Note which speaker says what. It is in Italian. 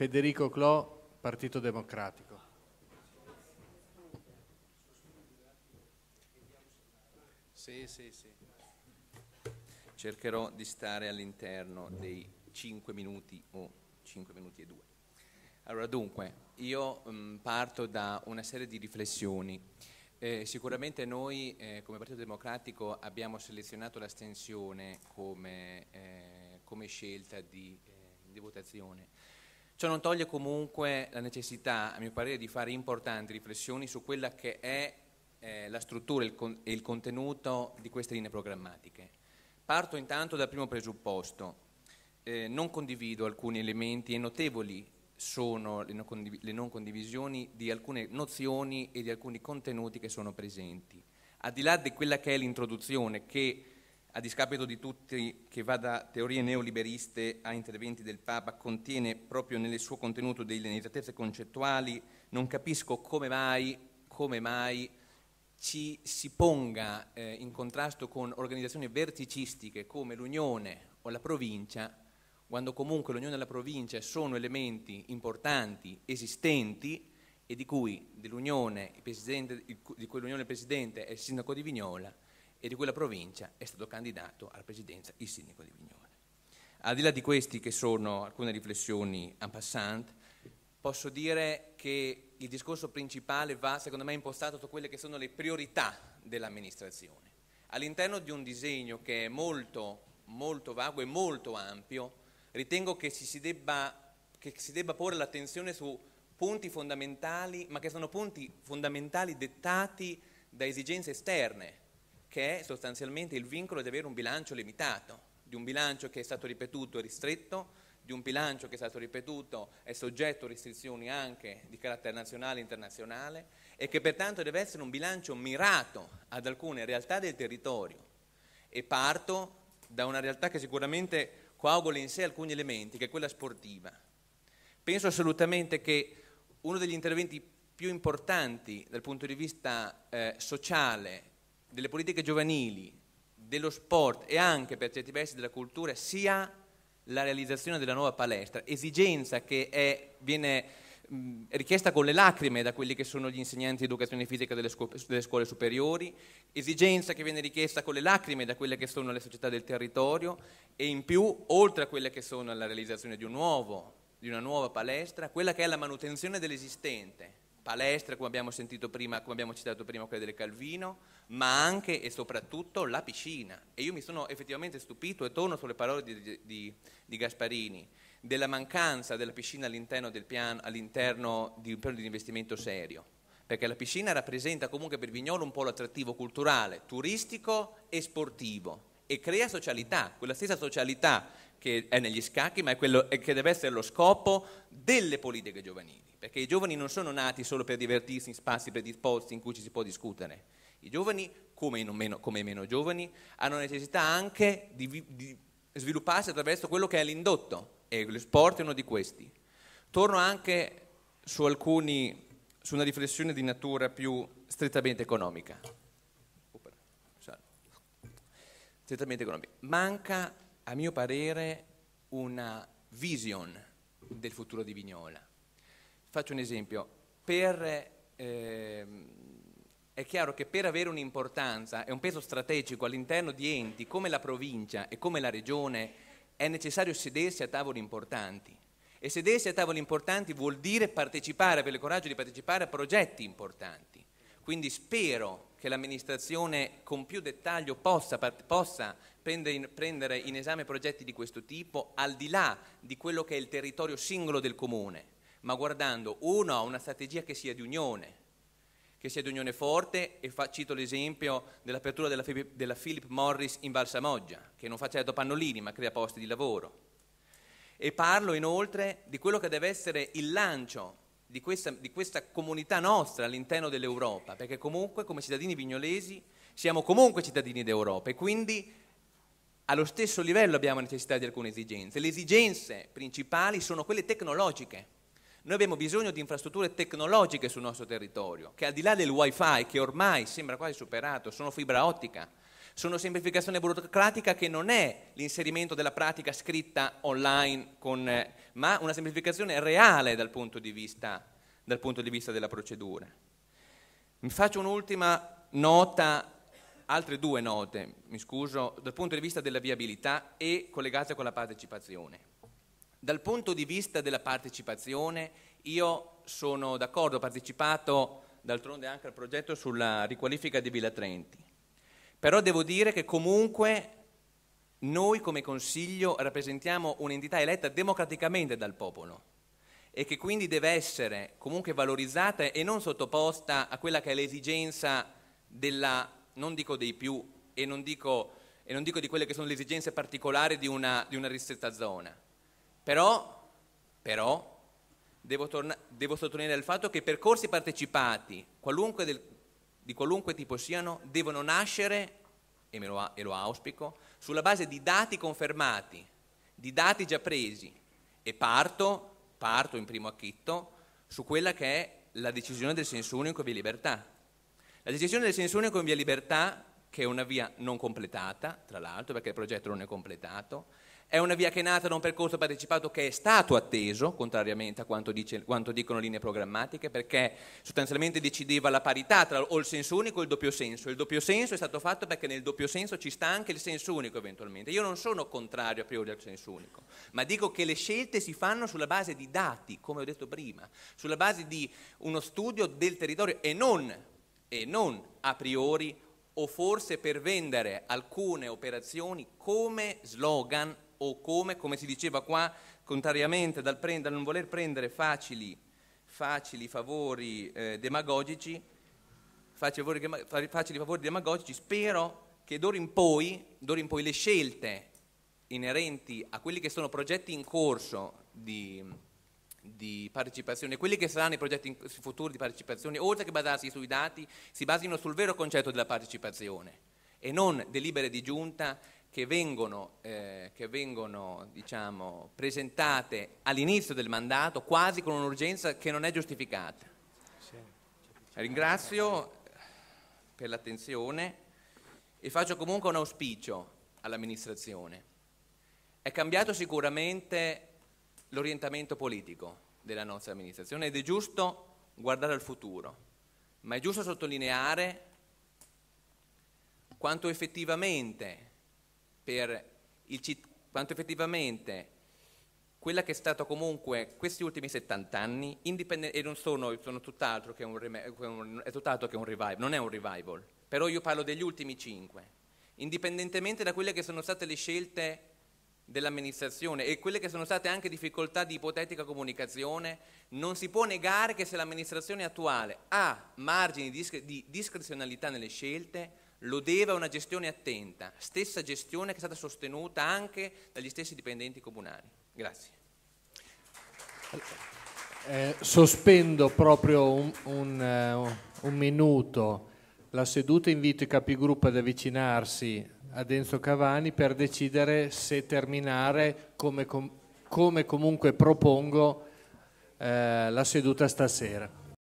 Speaker 1: Federico Clò, Partito Democratico. Sì, sì, sì. Cercherò di stare all'interno dei 5 minuti o oh, 5 minuti e 2. Allora, dunque, io mh, mm, parto da una serie di riflessioni. Eh, sicuramente noi eh, come Partito Democratico abbiamo selezionato l'astensione come, eh, come scelta di, eh, di votazione Ciò non toglie comunque la necessità, a mio parere, di fare importanti riflessioni su quella che è eh, la struttura e il, il contenuto di queste linee programmatiche. Parto intanto dal primo presupposto. Eh, non condivido alcuni elementi e notevoli sono le non, condiv- le non condivisioni di alcune nozioni e di alcuni contenuti che sono presenti. Al di là di quella che è l'introduzione che a discapito di tutti che va da teorie neoliberiste a interventi del Papa, contiene proprio nel suo contenuto delle inesattezze concettuali, non capisco come mai, come mai ci si ponga eh, in contrasto con organizzazioni verticistiche come l'Unione o la provincia, quando comunque l'Unione e la provincia sono elementi importanti, esistenti, e di cui dell'Unione il di cui l'Unione il presidente è il sindaco di Vignola, e di quella provincia è stato candidato alla presidenza il sindaco di Vignone. Al di là di queste che sono alcune riflessioni en passant, posso dire che il discorso principale va secondo me impostato su quelle che sono le priorità dell'amministrazione. All'interno di un disegno che è molto, molto vago e molto ampio, ritengo che si debba, che si debba porre l'attenzione su punti fondamentali, ma che sono punti fondamentali dettati da esigenze esterne che è sostanzialmente il vincolo di avere un bilancio limitato, di un bilancio che è stato ripetuto e ristretto, di un bilancio che è stato ripetuto e soggetto a restrizioni anche di carattere nazionale e internazionale e che pertanto deve essere un bilancio mirato ad alcune realtà del territorio e parto da una realtà che sicuramente coagula in sé alcuni elementi, che è quella sportiva. Penso assolutamente che uno degli interventi più importanti dal punto di vista eh, sociale delle politiche giovanili, dello sport e anche per certi versi della cultura sia la realizzazione della nuova palestra, esigenza che è, viene richiesta con le lacrime da quelli che sono gli insegnanti di educazione fisica delle, scu- delle, scuole superiori, esigenza che viene richiesta con le lacrime da quelle che sono le società del territorio e in più, oltre a quelle che sono la realizzazione di, un nuovo, di una nuova palestra, quella che è la manutenzione dell'esistente palestra, come abbiamo sentito prima, come abbiamo citato prima, quella del Calvino, ma anche e soprattutto la piscina. E io mi sono effettivamente stupito, e torno sulle parole di, di, di Gasparini, della mancanza della piscina all'interno, del piano, all'interno di un piano di investimento serio perché la piscina rappresenta comunque per Vignolo un po' l'attrattivo culturale, turistico e sportivo e crea socialità, quella stessa socialità che è negli scacchi, ma è quello che deve essere lo scopo delle politiche giovanili, perché i giovani non sono nati solo per divertirsi in spazi predisposti in cui ci si può discutere. I giovani, come i meno, meno, giovani, hanno necessità anche di, di svilupparsi attraverso quello che è l'indotto, e lo sport è uno di questi. Torno anche su, alcuni, su una riflessione di natura più strettamente economica. Strettamente economica. Manca a mio parere, una vision del futuro di Vignola. Faccio un esempio. Per, eh, è chiaro che per avere un'importanza e un peso strategico all'interno di enti come la provincia e come la regione è necessario sedersi a tavoli importanti. E sedersi a tavoli importanti vuol dire partecipare, avere il coraggio di partecipare a progetti importanti. Quindi spero che l'amministrazione con più dettaglio possa, possa prendere, in, prendere in esame progetti di questo tipo al di là di quello che è il territorio singolo del comune, ma guardando uno a una strategia che sia di unione, che sia di unione forte e fa, cito l'esempio dell'apertura della, della, Philip Morris in Balsamoggia, che non fa certo pannolini ma crea posti di lavoro. E parlo inoltre di quello che deve essere il lancio di questa, di questa comunità nostra all'interno dell'Europa, perché comunque come cittadini vignolesi siamo comunque cittadini d'Europa e quindi allo stesso livello abbiamo necessità di alcune esigenze. Le esigenze principali sono quelle tecnologiche. Noi abbiamo bisogno di infrastrutture tecnologiche sul nostro territorio, che al di là del wifi, che ormai sembra quasi superato, sono fibra ottica, sono semplificazione burocratica che non è l'inserimento della pratica scritta online, con, eh, ma una semplificazione reale dal punto, vista, dal punto di vista della procedura. Mi faccio un'ultima nota altre due note, mi scuso, dal punto di vista della viabilità e collegate con la partecipazione. Dal punto di vista della partecipazione, io sono d'accordo, ho partecipato d'altronde anche al progetto sulla riqualifica di Villa Trenti. Però devo dire che comunque noi come Consiglio rappresentiamo un'entità eletta democraticamente dal popolo e che quindi deve essere comunque valorizzata e non sottoposta a quella che è l'esigenza della, non dico dei più e non dico, e non dico di quelle che sono le esigenze particolari di una, di una ristretta zona. Però, però devo, torna- devo sottolineare il fatto che percorsi partecipati, qualunque del, di qualunque tipo siano, devono nascere, e, lo, e lo auspico, sulla base di dati confermati, di dati già presi, e parto, parto in primo acchitto, su quella che è la decisione del senso unico e via libertà. La decisione del senso unico e via libertà che è una via non completata, tra l'altro, perché il progetto non è completato, è una via che è nata da un percorso partecipato che è stato atteso, contrariamente a quanto, dice, quanto dicono linee programmatiche, perché sostanzialmente decideva la parità tra o il senso unico e il doppio senso. Il doppio senso è stato fatto perché nel doppio senso ci sta anche il senso unico eventualmente. Io non sono contrario a priori al senso unico, ma dico che le scelte si fanno sulla base di dati, come ho detto prima, sulla base di uno studio del territorio e non, e non a priori o forse per vendere alcune operazioni come slogan o come, come si diceva qua, contrariamente dal, prend- dal non voler prendere facili, facili favori eh, demagogici, facili favori, facili favori demagogici, spero che d'ora in, poi, d'ora in poi le scelte inerenti a quelli che sono progetti in corso di di partecipazione, quelli che saranno i progetti futuri di partecipazione, oltre che basarsi sui dati, si basino sul vero concetto della partecipazione e non delibere di giunta che vengono, eh, che vengono diciamo, presentate all'inizio del mandato quasi con un'urgenza che non è giustificata. Ringrazio per l'attenzione e faccio comunque un auspicio all'amministrazione. È cambiato sicuramente l'orientamento politico della nostra amministrazione ed è giusto guardare al futuro, ma è giusto sottolineare quanto effettivamente, il, quanto effettivamente quella che è stata comunque questi ultimi 70 anni, e non sono, sono tutt'altro che un, un, tutt'altro che un revival, non è un revival, però io parlo degli ultimi 5, indipendentemente da quelle che sono state le scelte dell'amministrazione e quelle che sono state anche difficoltà di ipotetica comunicazione, non si può negare che se l'amministrazione attuale ha margini di discrezionalità nelle scelte, lo deve a una gestione attenta, stessa gestione che è stata sostenuta anche dagli stessi dipendenti comunali. Grazie. Eh, sospendo proprio un, un, eh, un minuto la seduta, invito i capigruppo ad avvicinarsi ad Enzo Cavani per decidere se terminare come, com come comunque propongo eh, la seduta stasera.